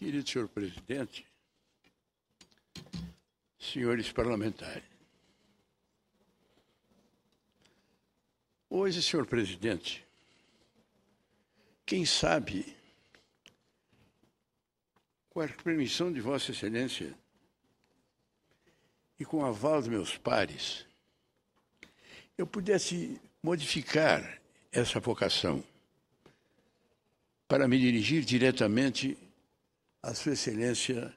Querido senhor presidente, senhores parlamentares. Hoje, senhor presidente, quem sabe, com a permissão de Vossa Excelência e com o aval dos meus pares, eu pudesse modificar essa vocação para me dirigir diretamente a Sua Excelência,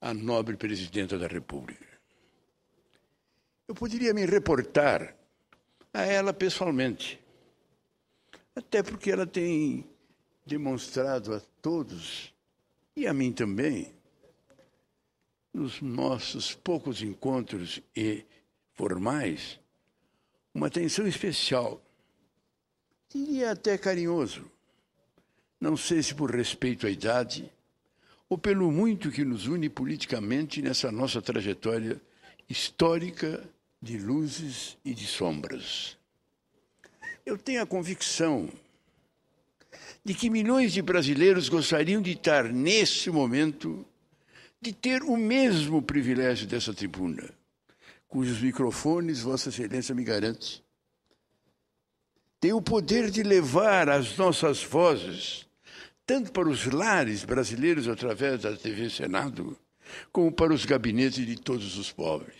a nobre Presidenta da República. Eu poderia me reportar a ela pessoalmente, até porque ela tem demonstrado a todos, e a mim também, nos nossos poucos encontros e formais, uma atenção especial, diria até carinhoso, não sei se por respeito à idade, ou pelo muito que nos une politicamente nessa nossa trajetória histórica de luzes e de sombras. Eu tenho a convicção de que milhões de brasileiros gostariam de estar nesse momento, de ter o mesmo privilégio dessa tribuna, cujos microfones Vossa Excelência me garante. Tem o poder de levar as nossas vozes tanto para os lares brasileiros através da TV Senado, como para os gabinetes de todos os pobres.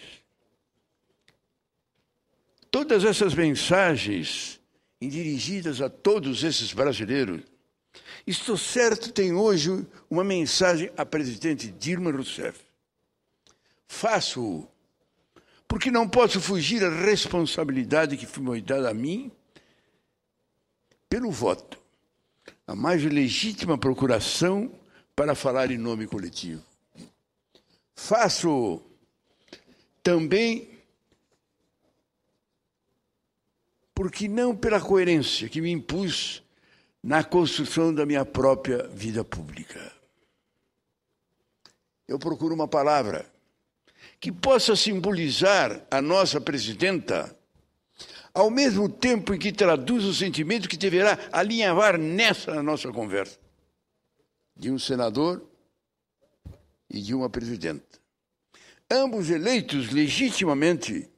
Todas essas mensagens dirigidas a todos esses brasileiros, estou certo tem hoje uma mensagem à presidente Dilma Rousseff. Faço-o, porque não posso fugir à responsabilidade que foi dada a mim pelo voto a mais legítima procuração para falar em nome coletivo. Faço também porque não pela coerência que me impus na construção da minha própria vida pública. Eu procuro uma palavra que possa simbolizar a nossa presidenta ao mesmo tempo em que traduz o sentimento que deverá alinhavar nessa nossa conversa de um senador e de uma presidenta. Ambos eleitos legitimamente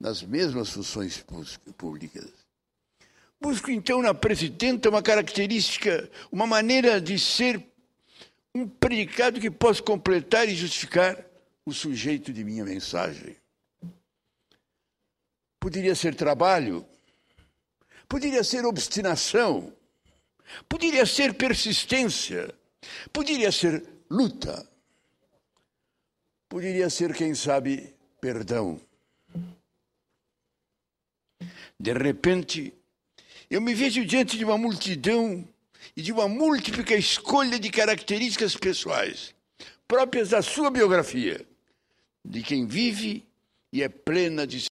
nas mesmas funções públicas. Busco então na presidenta uma característica, uma maneira de ser um predicado que possa completar e justificar o sujeito de minha mensagem. Poderia ser trabalho, poderia ser obstinação, poderia ser persistência, poderia ser luta, poderia ser, quem sabe, perdão. De repente, eu me vejo diante de uma multidão e de uma múltipla escolha de características pessoais, próprias da sua biografia, de quem vive e é plena de